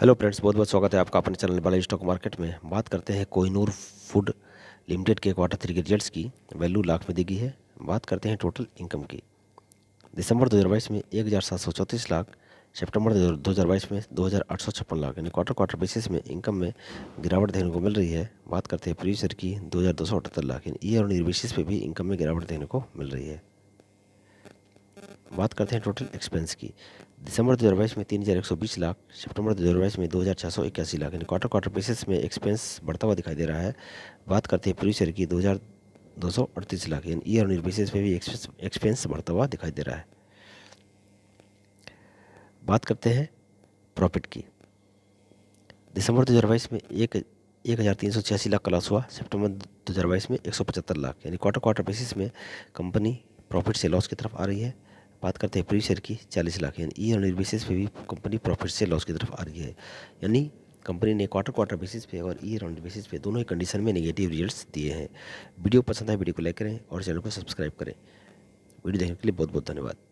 hello friends बहुत बहुत स्वागत है आपका अपने चैनल वाले स्टॉक मार्केट में बात करते हैं कोहिनूर फूड लिमिटेड के क्वार्टर थ्री के रिजल्ट्स की वैल्यू लाख में दी गई है बात करते हैं टोटल इनकम की दिसंबर 2022 में एक लाख सितंबर 2022 में दो लाख यानी क्वार्टर क्वार्टर बेसिस में इनकम में गिरावट देखने को मिल रही है बात करते हैं प्रीवियस ईयर की दो लाख यानी ईयर ऑन ईयर बेसिस पर भी इनकम में गिरावट देखने को मिल रही है बात करते हैं टोटल एक्सपेंस की दिसंबर दो में तीन हज़ार एक सौ बीस लाख सितंबर दो में दो हज़ार छः सौ इक्यासी लाख यानी क्वार्टर क्वार्टर बेसिस में एक्सपेंस बढ़ता हुआ दिखाई दे रहा है बात करते हैं प्रोड्यूसर ईयर की दो हज़ार दो सौ अड़तीस लाख यानी ईयर ऑन ईयर बेसिस में भी एक्सपेंस बढ़ता हुआ दिखाई दे रहा है बात करते हैं प्रॉफिट की दिसंबर दो हज़ार बाईस में एक एक हज़ार तीन सौ छियासी लाख का लॉस हुआ सितंबर दो हज़ार बाईस में एक सौ पचहत्तर लाख यानी क्वार्टर क्वार्टर बेसिस में कंपनी प्रॉफिट से लॉस की तरफ आ रही है बात करते हैं प्री शेयर की चालीस लाख यानी ईयर बेसिस पे भी कंपनी प्रॉफिट से लॉस की तरफ आ रही है यानी कंपनी ने क्वार्टर क्वार्टर बेसिस पे और ईयर ऑन बेसिस पे दोनों ही कंडीशन में नेगेटिव रिजल्ट्स दिए हैं वीडियो पसंद है वीडियो को लाइक करें और चैनल को सब्सक्राइब करें वीडियो देखने के लिए बहुत बहुत धन्यवाद